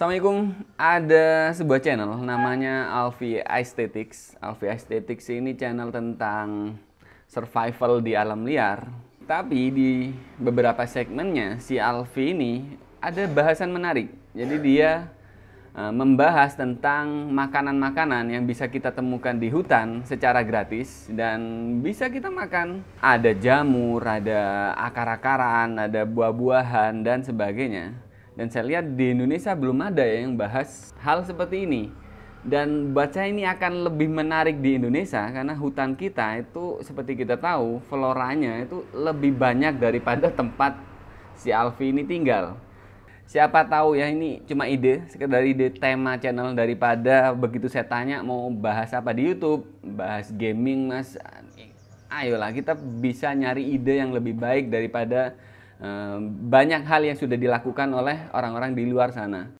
Assalamualaikum, ada sebuah channel namanya Alvi Aesthetics. Alvi Aesthetics ini channel tentang survival di alam liar. Tapi di beberapa segmennya si Alvi ini ada bahasan menarik. Jadi dia eh, membahas tentang makanan-makanan yang bisa kita temukan di hutan secara gratis dan bisa kita makan. Ada jamur, ada akar-akaran, ada buah-buahan dan sebagainya dan saya lihat di Indonesia belum ada ya yang bahas hal seperti ini. Dan baca ini akan lebih menarik di Indonesia karena hutan kita itu seperti kita tahu floranya itu lebih banyak daripada tempat si Alfi ini tinggal. Siapa tahu ya ini cuma ide, sekedar ide tema channel daripada begitu saya tanya mau bahas apa di YouTube, bahas gaming Mas. Ayolah kita bisa nyari ide yang lebih baik daripada banyak hal yang sudah dilakukan oleh orang-orang di luar sana.